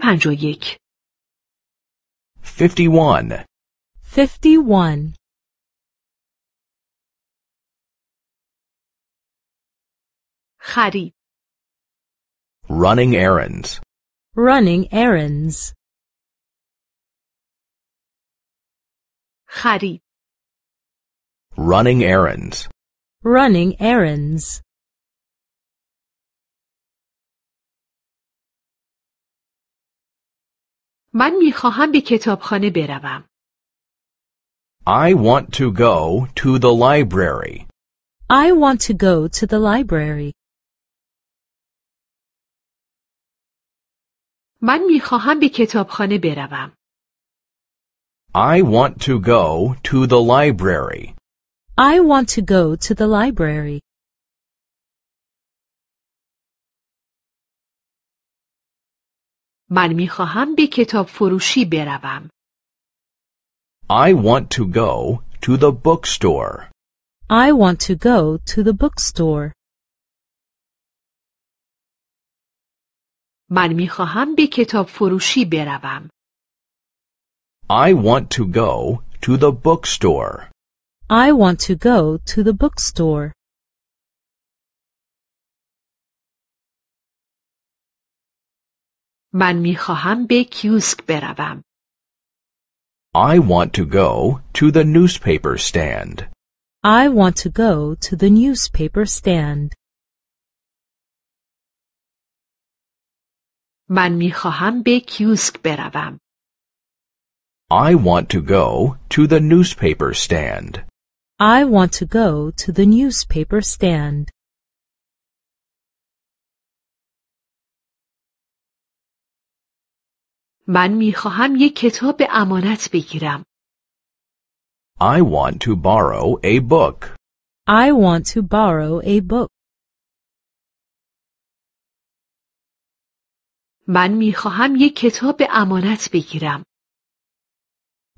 پنج و یک 51 51 خرید running errands running errands خرید running errands running errands من میخواهم به کتابخانه بروم. I want to go to the library. I want to go to the library. من میخواهم به کتابخانه بروم. I want to go to the library. I want to go to the library. من میخواهم به کتاب فروشی بروم. I want to go to the bookstore. I want to go to the bookstore. من میخواهم به کتاب فروشی بروم. I want to go to the bookstore. I want to go to the bookstore. من میخواهم به کیوسک بروم. I want to go to the newspaper stand. I want to go to the newspaper stand. من میخواهم به کیوسک بروم. I want to go to the newspaper stand. I want to go to the newspaper stand. من می خواهم یک کتاب امانت بگیرم. I want to borrow a book. I want to borrow a book. من خواهم یک کتاب امانت بگیرم.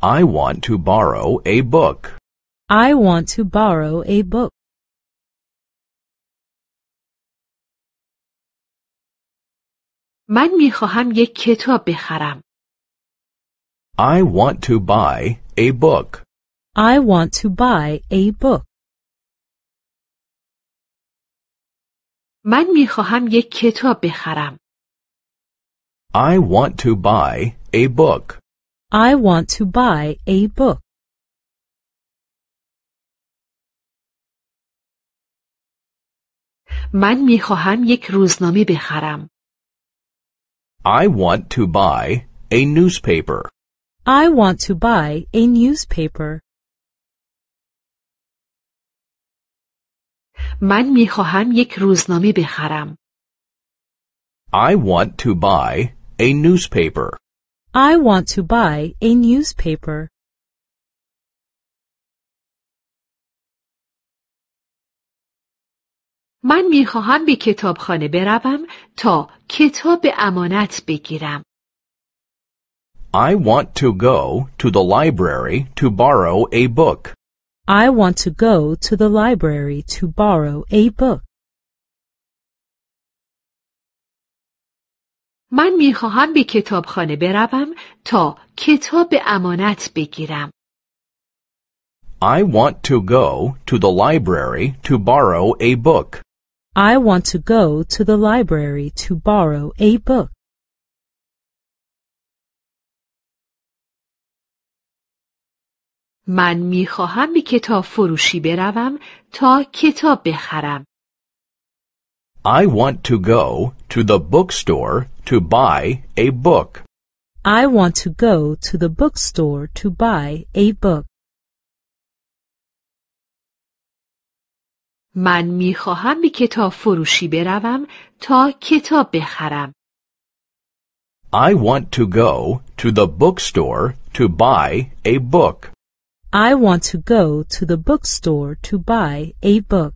I want to borrow a book. I want to borrow a book. من خواهم یک کتاب بخرم. I want to buy a book. I want to buy a book. من میخواهم یک کتاب بخرم. I want to buy a book. I want to buy a book. من میخواهم یک روزنامه بخرم. I want to buy a newspaper. I want to buy a newspaper. من میخواهم یک روزنامه بخرم. I want to buy a newspaper. I want to buy a newspaper. من میخواهم به کتابخانه بروم تا کتاب به امانت بگیرم. I want to go to the library to borrow a book. I want to go to the library to borrow a book. من میخواهم به کتابخانه بروم تا کتاب به امانت بگیرم. I want to go to the library to borrow a book. I want to go to the library to borrow a book. من میخواهم به کتاب فروشی بروم تا کتاب بخرم. I want to go to the bookstore to buy a book. I want to go to the bookstore to buy a book. من میخواهم به کتاب فروشی بروم تا کتاب بخرم. I want to go to the bookstore to buy a book. I want to go to the bookstore to buy a book.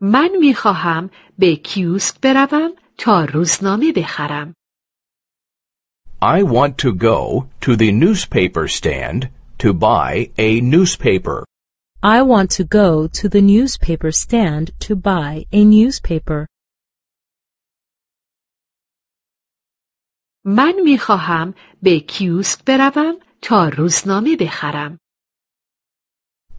من می خواهم به کیوسک بروم تا روزنامه بخرم. I want to go to the newspaper stand to buy a newspaper. I want to go to the newspaper stand to buy a newspaper. من می خواهم به کیوسک بروم تا روزنامه بخرم.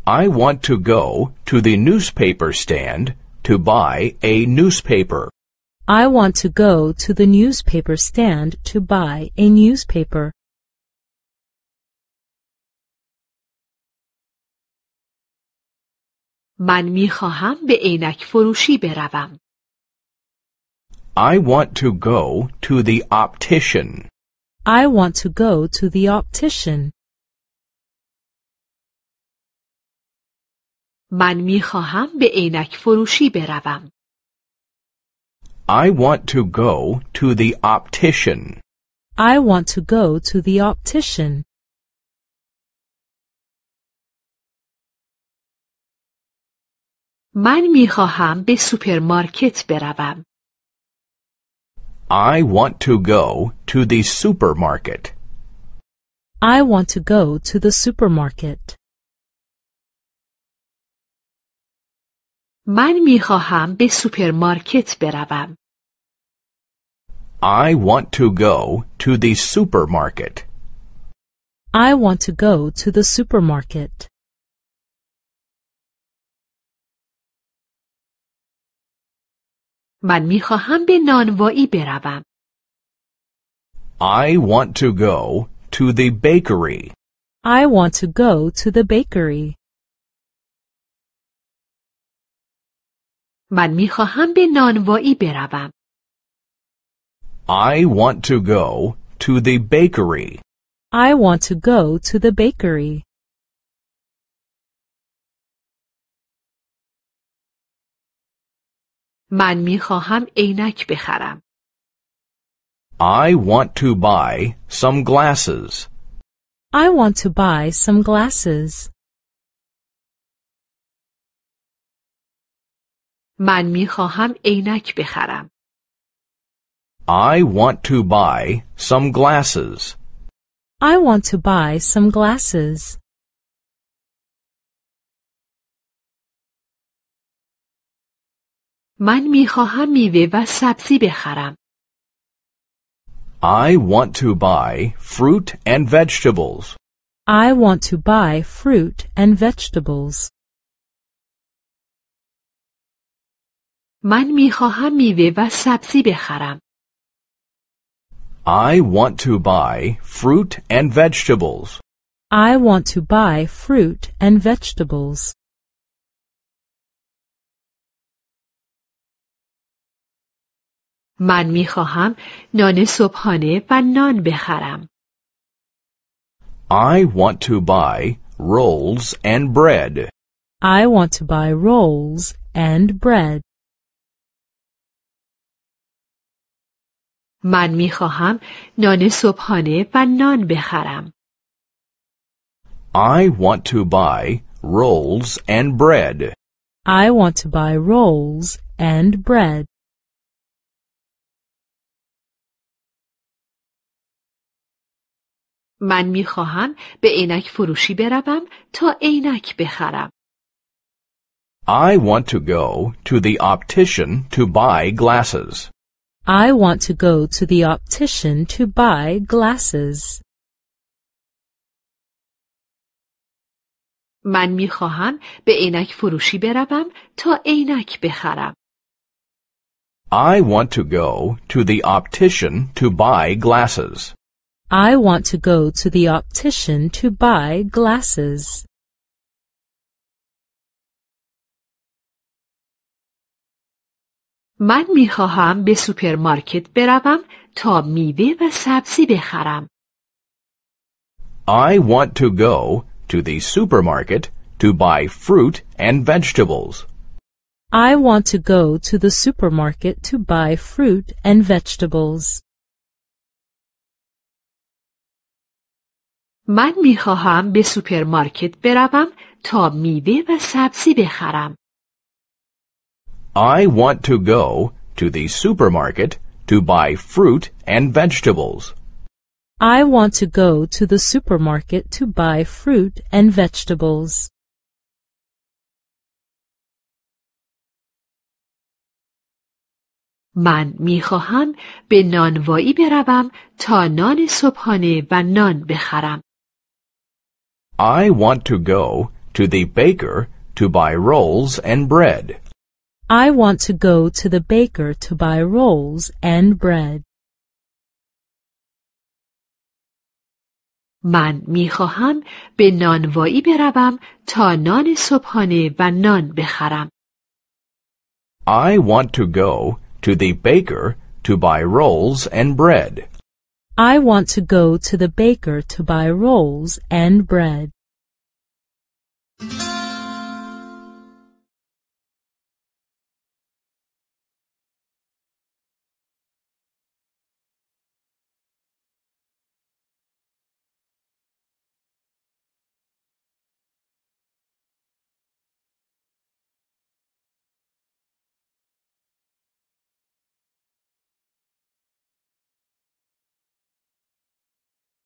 I want to go to the newspaper stand to buy a newspaper. I want to go to the newspaper stand to buy a newspaper. من می خواهم به عینک فروشی بروم. I want to go to the optician. I want to go to the optician. من میخواهم به عینک فروشی بروم. I want to go to the optician. I want to go to the optician. من میخواهم به سوپرمارکت بروم. I want to go to the supermarket. I want to go to the supermarket. من میخواهم به سوپرمارکت بروم. I want to go to the supermarket. I want to go to the supermarket. من میخواهم به نانوایی بروم. I want to go to the bakery. I want to go to the bakery. من میخواهم به نانوایی بروم. I want to go to the bakery. I want to go to the bakery. من عینک بخرم. I want to buy some glasses. I want to buy some glasses. من عینک بخرم. I want to buy some glasses. I want to buy some glasses. من میخواهم میوه و سبزی بخرم. I want to buy fruit and vegetables. I want to buy fruit and vegetables. من میخواهم میوه و سبزی بخرم. I want to buy fruit and vegetables. I want to buy fruit and vegetables. من می نان صبحانه و نان بخرم. I want to buy rolls and bread. I want to buy rolls and bread. من نان صبحانه و نان بخرم. I want to buy rolls and bread. I want to buy rolls and bread. من به عینک فروشی بروم تا عینک بخرم. I want to go to the optician to buy glasses. I want to go to the optician to buy glasses. من به عینک فروشی بروم تا عینک بخرم. I want to go to the optician to buy glasses. I want to go to the optician to buy glasses. من میخواهم به سوپرمارکت بروم تا میوه و سبزی بخرم. I want to go to the supermarket to buy fruit and vegetables. I want to go to the supermarket to buy fruit and vegetables. من می خواهم به سوپرمارکت بروم تا میوه و سبزی بخرم. I want to go to the supermarket to buy fruit and vegetables. I want to go to the supermarket to buy fruit and vegetables. من خواهم به نانوایی بروم تا نان صبحانه و نان بخرم. I want to go to the baker to buy rolls and bread. I want to go to the baker to buy rolls and bread. من میخواهم به نانوایی بروم تا نان صبحانه و نان بخرم. I want to go to the baker to buy rolls and bread. I want to go to the baker to buy rolls and bread.